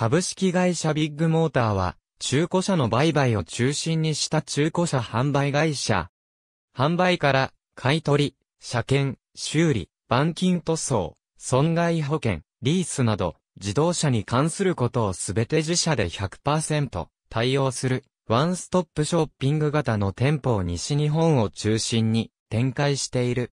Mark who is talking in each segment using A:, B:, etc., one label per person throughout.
A: 株式会社ビッグモーターは、中古車の売買を中心にした中古車販売会社。販売から、買取車検、修理、板金塗装、損害保険、リースなど、自動車に関することをすべて自社で100%対応する、ワンストップショッピング型の店舗を西日本を中心に展開している。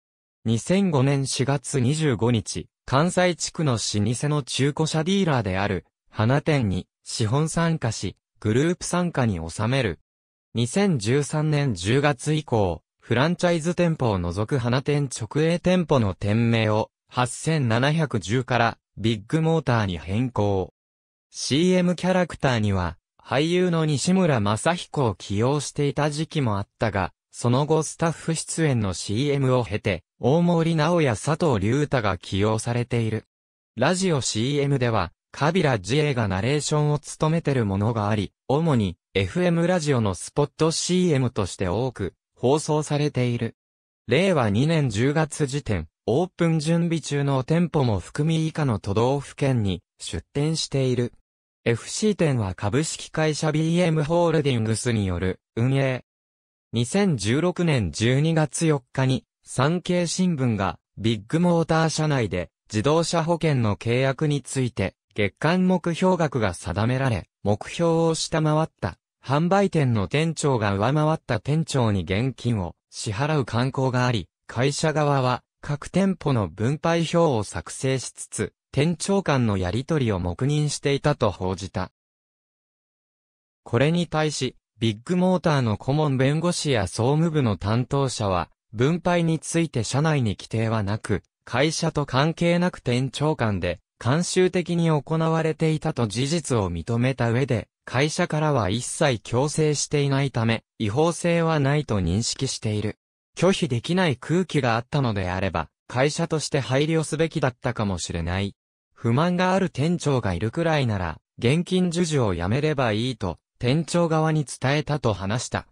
A: 2005年4月25日、関西地区の老舗の中古車ディーラーである、花店に資本参加し、グループ参加に収める。2013年10月以降、フランチャイズ店舗を除く花店直営店舗の店名を8710からビッグモーターに変更。CM キャラクターには俳優の西村正彦を起用していた時期もあったが、その後スタッフ出演の CM を経て、大森直也佐藤隆太が起用されている。ラジオ CM では、カビラ自エがナレーションを務めてるものがあり、主に FM ラジオのスポット CM として多く放送されている。令和2年10月時点、オープン準備中の店舗も含み以下の都道府県に出店している。FC 店は株式会社 BM ホールディングスによる運営。2016年12月4日に産経新聞がビッグモーター社内で自動車保険の契約について月間目標額が定められ、目標を下回った販売店の店長が上回った店長に現金を支払う慣行があり、会社側は各店舗の分配表を作成しつつ、店長間のやり取りを黙認していたと報じた。これに対し、ビッグモーターの顧問弁護士や総務部の担当者は、分配について社内に規定はなく、会社と関係なく店長間で慣習的に行われていたと事実を認めた上で、会社からは一切強制していないため、違法性はないと認識している。拒否できない空気があったのであれば、会社として配慮すべきだったかもしれない。不満がある店長がいるくらいなら、現金授受をやめればいいと、店長側に伝えたと話した。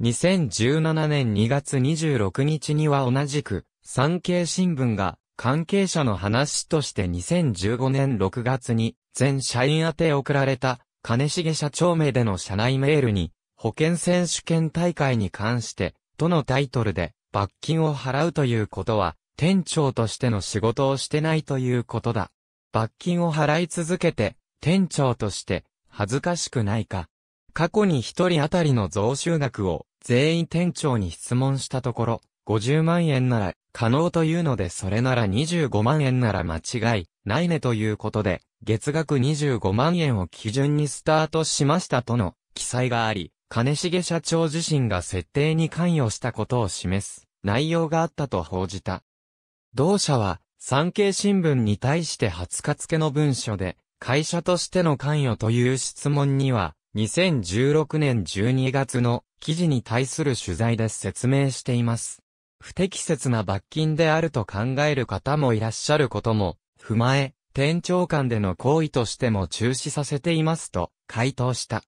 A: 2017年2月26日には同じく、産経新聞が、関係者の話として2015年6月に、全社員宛て送られた、金重社長名での社内メールに、保険選手権大会に関して、とのタイトルで、罰金を払うということは、店長としての仕事をしてないということだ。罰金を払い続けて、店長として、恥ずかしくないか。過去に一人当たりの増収額を、全員店長に質問したところ、50万円なら可能というのでそれなら25万円なら間違いないねということで、月額25万円を基準にスタートしましたとの記載があり、金重社長自身が設定に関与したことを示す内容があったと報じた。同社は産経新聞に対して20日付の文書で会社としての関与という質問には2016年12月の記事に対する取材で説明しています。不適切な罰金であると考える方もいらっしゃることも、踏まえ、店長間での行為としても中止させていますと、回答した。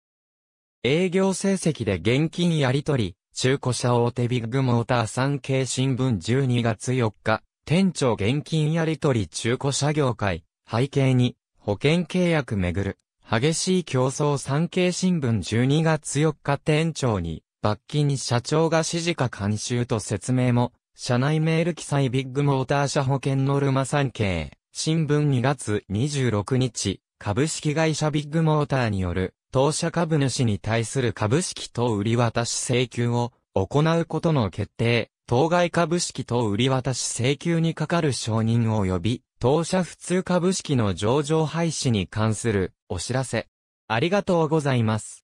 A: 営業成績で現金やり取り、中古車大手ビッグモーター産経新聞12月4日、店長現金やり取り中古車業界、背景に、保険契約めぐる、激しい競争産経新聞12月4日店長に、罰金社長が指示か監修と説明も、社内メール記載ビッグモーター社保険ノルマ産経、新聞2月26日、株式会社ビッグモーターによる、当社株主に対する株式等売渡し請求を行うことの決定、当該株式等売り渡し請求にかかる承認及び、当社普通株式の上場廃止に関するお知らせ。ありがとうございます。